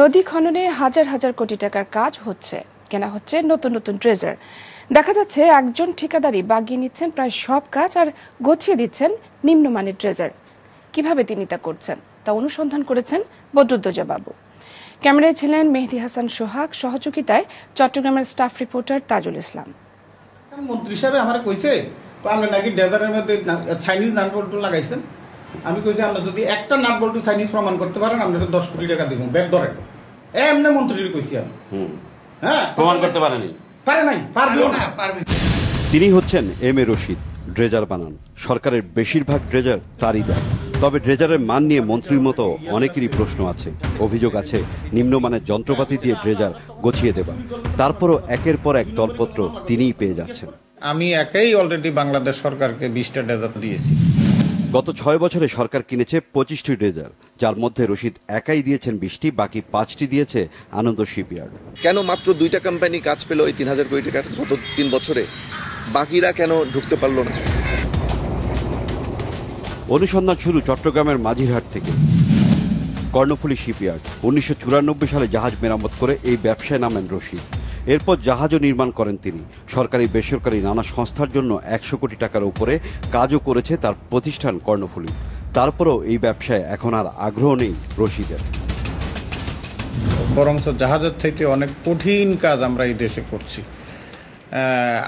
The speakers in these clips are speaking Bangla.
নদী খননে হাজার হাজার কোটি টাকার কাজ হচ্ছে কেনা হচ্ছে নতুন নতুন ট্রেজার দেখা যাচ্ছে একজন ঠিকাদারি বাগিয়ে নিচ্ছেন প্রায় সব কাজ আর গছিয়ে দিচ্ছেন নিম্নমানের ট্রেজার কিভাবে তিনি তা করছেন তা অনুসন্ধান করেছেন বদরুদ্দোজা বাবু ক্যামেরায় ছিলেন মেহেদি হাসান সোহাগ সহযোগিতায় চট্টগ্রামের স্টাফ রিপোর্টার তাজুল ইসলাম মন্ত্রী সাহেব আমার কইছে আমরা নাকি ডেজারের মধ্যে চাইনিজ নানপোর্ট লাগাইছেন আমি কইছি আপনি যদি একটা নাট বল্টু চাইনিজ প্রমাণ করতে পারেন আপনাকে দশ কোটি টাকা দিব ব্যাগ ধরে এমনি মন্ত্রীর কইছি আমি হ্যাঁ প্রমাণ করতে পারেনি পারে নাই পারবে না পারবে তিনি হচ্ছেন এম এ রশিদ ড্রেজার বানান সরকারের বেশিরভাগ ড্রেজার তারই দেয় তবে ড্রেজারের মান নিয়ে মন্ত্রীর মতো অনেকেরই প্রশ্ন আছে অভিযোগ আছে নিম্নমানের যন্ত্রপাতি দিয়ে ড্রেজার গছিয়ে দেবা তারপরও একের পর এক দলপত্র তিনিই পেয়ে যাচ্ছেন আমি একাই অলরেডি বাংলাদেশ সরকারকে বিশটা ড্রেজার দিয়েছি গত ছয় বছরে সরকার কিনেছে পঁচিশটি ডেজার যার মধ্যে রশিদ একাই দিয়েছেন বিশটি বাকি পাঁচটি দিয়েছে আনন্দ শিপইয়ার্ড কেন মাত্র দুইটা কোম্পানি কাজ পেল এই তিন হাজার কোটি টাকার গত তিন বছরে বাকিরা কেন ঢুকতে পারল না অনুসন্ধান শুরু চট্টগ্রামের মাঝিরহাট থেকে কর্ণফুলী শিপইয়ার্ড উনিশশো সালে জাহাজ মেরামত করে এই ব্যবসায় নামেন রশিদ এরপর জাহাজও নির্মাণ করেন তিনি সরকারি বেসরকারি নানা সংস্থার জন্য একশো কোটি টাকার উপরে কাজও করেছে তার প্রতিষ্ঠান কর্ণফুলী তারপরেও এই ব্যবসায় এখন আর আগ্রহ নেই রশিদের বরং জাহাজের থেকে অনেক কঠিন কাজ আমরা এই দেশে করছি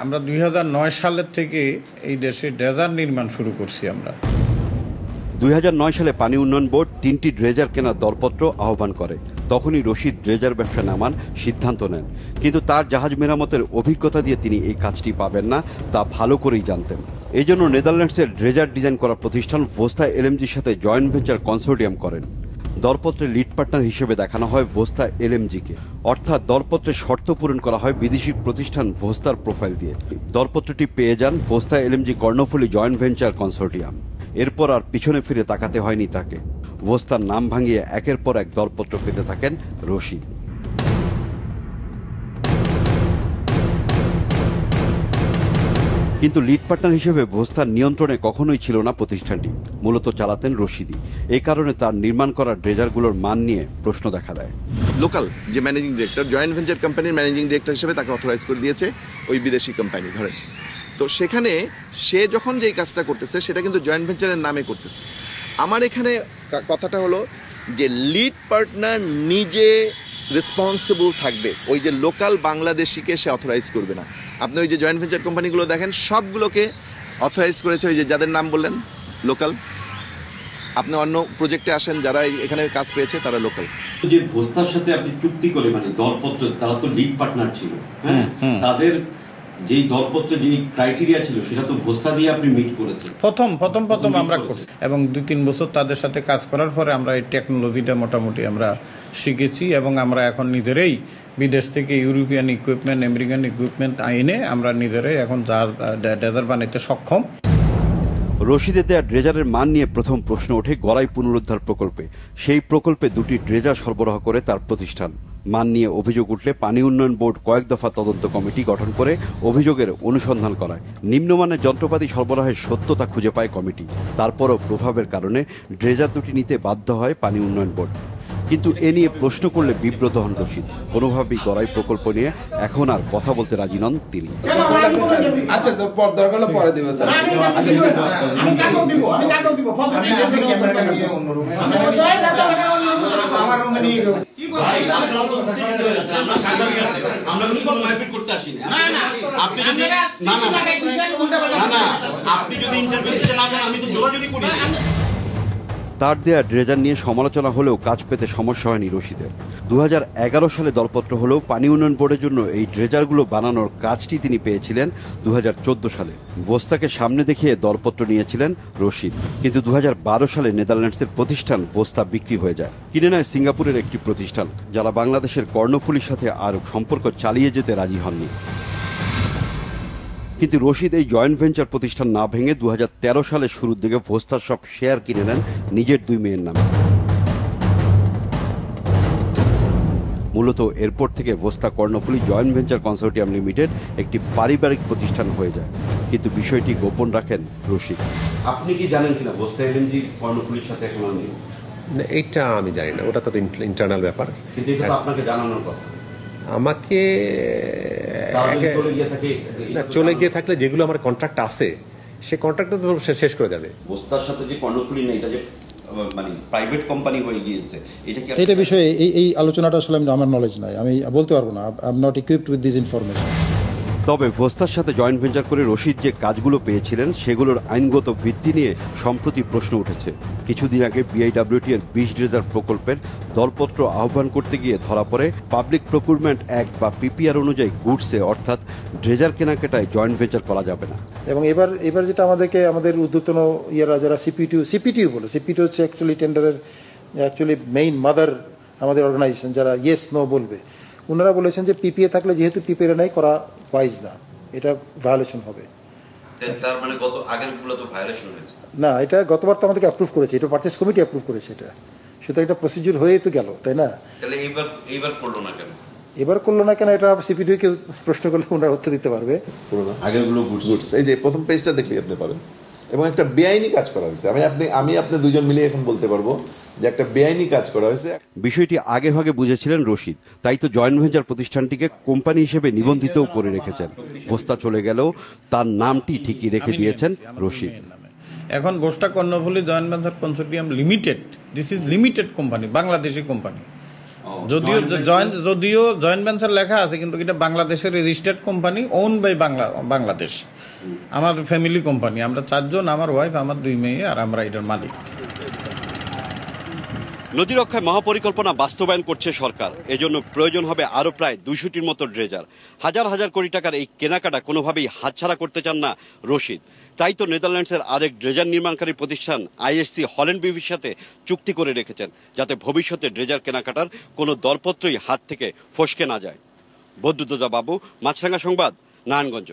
আমরা দুই সালের থেকে এই দেশে ড্রেজার নির্মাণ শুরু করছি আমরা দুই সালে পানি উন্নয়ন বোর্ড তিনটি ড্রেজার কেনার দরপত্র আহ্বান করে তখনই রশিদ ড্রেজার ব্যবসা নামান সিদ্ধান্ত নেন কিন্তু তার জাহাজ মেরামতের অভিজ্ঞতা দিয়ে তিনি এই কাজটি পাবেন না তা ভালো করেই জানতেন এই জন্য নেদারল্যান্ডসের ড্রেজার ডিজাইন করা প্রতিষ্ঠান ভোস্তা এলএমজির সাথে জয়েন্ট ভেঞ্চার কনসোর্টিয়াম করেন দরপত্রে লিড পার্টনার হিসেবে দেখানো হয় ভোস্তা এলএমজিকে অর্থাৎ দরপত্রে শর্ত পূরণ করা হয় বিদেশি প্রতিষ্ঠান ভোস্তার প্রোফাইল দিয়ে দরপত্রটি পেয়ে যান Vosta LMG Karnaphuli joint venture consortium এরপর আর পিছনে ফিরে তাকাতে হয়নি তাকে ভোস্তার নাম ভাঙিয়ে একের পর এক দরপত্র পেতে থাকেন রশিদ কিন্তু লিড পার্টনার হিসেবে ভোস্তার নিয়ন্ত্রণে কখনোই ছিল না প্রতিষ্ঠানটি মূলত চালাতেন রশিদি এ কারণে তার নির্মাণ করা ড্রেজারগুলোর মান নিয়ে প্রশ্ন দেখা দেয় লোকাল যে ম্যানেজিং ডিরেক্টর জয়েন্ট ভেঞ্চার কোম্পানির ম্যানেজিং ডিরেক্টর হিসেবে তাকে অথরাইজ করে দিয়েছে ওই বিদেশি কোম্পানি ধরে তো সেখানে সে যখন যেই কাজটা করতেছে সেটা কিন্তু জয়েন্ট ভেঞ্চারের নামে করতেছে আমার এখানে কথাটা হলো যে লিড পার্টনার নিজে রেসপন্সিবল থাকবে ওই যে লোকাল বাংলাদেশিকে সে অথরাইজ করবে না আপনি ওই যে জয়েন্ট ভেঞ্চার কোম্পানিগুলো দেখেন সবগুলোকে অথরাইজ করেছে ওই যে যাদের নাম বললেন লোকাল আপনি অন্য প্রজেক্টে আসেন যারা এখানে কাজ পেয়েছে তারা লোকাল যে ভোস্তার সাথে আপনি চুক্তি করে মানে দলপত্র তারা তো লিড পার্টনার ছিল হ্যাঁ তাদের যেই দলপত্র যেই ক্রাইটেরিয়া ছিল সেটা তো ভোস্তা দিয়ে আপনি মিট করেছেন প্রথম প্রথম প্রথম আমরা করছি এবং দুই তিন বছর তাদের সাথে কাজ করার পরে আমরা এই টেকনোলজিটা মোটামুটি আমরা শিখেছি এবং আমরা এখন নিজেরাই বিদেশ থেকে ইউরোপিয়ান ইকুইপমেন্ট আমেরিকান ইকুইপমেন্ট আইনে আমরা নিজেরাই এখন যা ড্রেজার বানাইতে সক্ষম রশিদে দেয়া ড্রেজারের মান নিয়ে প্রথম প্রশ্ন ওঠে গড়াই পুনরুদ্ধার প্রকল্পে সেই প্রকল্পে দুটি ড্রেজার সরবরাহ করে তার প্রতিষ্ঠান মান নিয়ে অভিযোগ উঠলে পানি উন্নয়ন বোর্ড কয়েক দফা তদন্ত কমিটি গঠন করে অভিযোগের অনুসন্ধান করায় নিম্নমানের যন্ত্রপাতি সরবরাহের সত্যতা খুঁজে পায় কমিটি তারপরও প্রভাবের কারণে ড্রেজার দুটি নিতে বাধ্য হয় পানি উন্নয়ন বোর্ড কিন্তু এ নিয়ে প্রশ্ন করলে বিব্রত হন রশিদ কোনোভাবেই গড়াই প্রকল্প নিয়ে এখন আর কথা বলতে রাজি নন তিনি আচ্ছা আমার রুমে নিয়ে গেল আমরা কিন্তু করতে না আপনি যদি না আপনি যদি ইন্টারভিউ না আমি তো যোগাযোগই করি তার দেয়া ড্রেজার নিয়ে সমালোচনা হলেও কাজ পেতে সমস্যা হয়নি রশিদের দু সালে দলপত্র হলেও পানি উন্নয়ন বোর্ডের জন্য এই ড্রেজারগুলো বানানোর কাজটি তিনি পেয়েছিলেন দু সালে ভোস্তাকে সামনে দেখিয়ে দলপত্র নিয়েছিলেন রশিদ কিন্তু দু সালে নেদারল্যান্ডসের প্রতিষ্ঠান ভোস্তা বিক্রি হয়ে যায় কিনে নেয় সিঙ্গাপুরের একটি প্রতিষ্ঠান যারা বাংলাদেশের কর্ণফুলির সাথে আর সম্পর্ক চালিয়ে যেতে রাজি হননি কিন্তু রশিদ এই জয়েন্ট ভেঞ্চার প্রতিষ্ঠান না ভেঙে দু সালে শুরুর দিকে ভোস্তার সব শেয়ার কিনে নেন নিজের দুই মেয়ের নামে মূলত এরপর থেকে Vosta Karnaphuli joint venture consortium limited একটি পারিবারিক প্রতিষ্ঠান হয়ে যায় কিন্তু বিষয়টি গোপন রাখেন রশিদ আপনি কি জানেন কিনা ভোস্তা এলএমজি কর্ণফুলির সাথে এখন এইটা আমি জানি না ওটা তো ইন্টারনাল ব্যাপার কিন্তু এটা তো আপনাকে জানানোর কথা আমাকে না চলে গিয়ে থাকলে যেগুলো আমার কন্ট্রাক্ট আছে সে কন্ট্রাক্টটা তো শেষ করে যাবে বস্তার সাথে যে কর্ণফুলি না এটা যে মানে প্রাইভেট কোম্পানি হয়ে গিয়েছে এটা কি এটা বিষয়ে এই এই আলোচনাটা আসলে আমার নলেজ নাই আমি বলতে পারবো না I am not equipped with this information তবে ভোস্তার সাথে জয়েন্ট ভেঞ্চার করে রশিদ যে কাজগুলো পেয়েছিলেন সেগুলোর আইনগত ভিত্তি নিয়ে সম্প্রতি প্রশ্ন উঠেছে কিছুদিন আগে বিআইডাব্লিউটি এর বিশ ড্রেজার প্রকল্পের দলপত্র আহ্বান করতে গিয়ে ধরা পড়ে পাবলিক প্রকুরমেন্ট অ্যাক্ট বা পিপিআর অনুযায়ী গুডসে অর্থাৎ ড্রেজার কেনাকাটায় জয়েন্ট ভেঞ্চার করা যাবে না এবং এবার এবার যেটা আমাদেরকে আমাদের উদ্যোতন ইয়ারা যারা সিপিটিউ সিপিটিউ বলে সিপিটিউ হচ্ছে অ্যাকচুয়ালি টেন্ডারের অ্যাকচুয়ালি মেইন মাদার আমাদের অর্গানাইজেশন যারা ইয়েস নো বলবে ওনারা বলেছেন যে পিপিএ থাকলে যেহেতু পিপিএ নাই করা ওয়াইজ না এটা ভায়োলেশন হবে মানে না এটা গতবার তো আমাদেরকে অ্যাপ্রুভ করেছে এটা পার্চেস কমিটি অ্যাপ্রুভ করেছে এটা সুতরাং এটা প্রসিডিউর হয়েই তো গেল তাই না এইবার করলো না কেন এবার করলো না কেন এটা সিপিডি কে প্রশ্ন করলে ওনারা উত্তর দিতে পারবে আগেরগুলো গুডস গুডস এই যে প্রথম পেজটা দেখলেই আপনি পাবেন এবং একটা বেআইনি কাজ করা হয়েছে আমি আপনি আমি আপনি দুজন মিলে এখন বলতে পারবো যে একটা বেআইনি কাজ করা হয়েছে বিষয়টি আগেভাগে বুঝেছিলেন রশিদ তাই তো জয়েন্ট ভেঞ্চার প্রতিষ্ঠানটিকে কোম্পানি হিসেবে নিবন্ধিতও করে রেখেছেন বস্তা চলে গেলেও তার নামটি ঠিকই রেখে দিয়েছেন রশিদ এখন Vosta Karnaphuli joint venture consortium limited this is limited company Bangladeshi company যদিও জয়েন্ট যদিও জয়েন্ট ভেঞ্চার লেখা আছে কিন্তু এটা বাংলাদেশের registered company own by Bangla Bangladesh আমার ফ্যামিলি কোম্পানি আমরা চারজন আমার ওয়াইফ আমার দুই মেয়ে আর আমরা এটার মালিক নদী রক্ষায় মহাপরিকল্পনা বাস্তবায়ন করছে সরকার এজন্য প্রয়োজন হবে আরও প্রায় দুইশোটির মতো ড্রেজার হাজার হাজার কোটি টাকার এই কেনাকাটা কোনোভাবেই হাতছাড়া করতে চান না রশিদ তাই তো নেদারল্যান্ডসের আরেক ড্রেজার নির্মাণকারী প্রতিষ্ঠান আইএসসি হল্যান্ড বিভির সাথে চুক্তি করে রেখেছেন যাতে ভবিষ্যতে ড্রেজার কেনাকাটার কোনো দরপত্রই হাত থেকে ফসকে না যায় বদ্যুতজা বাবু মাছরাঙ্গা সংবাদ নারায়ণগঞ্জ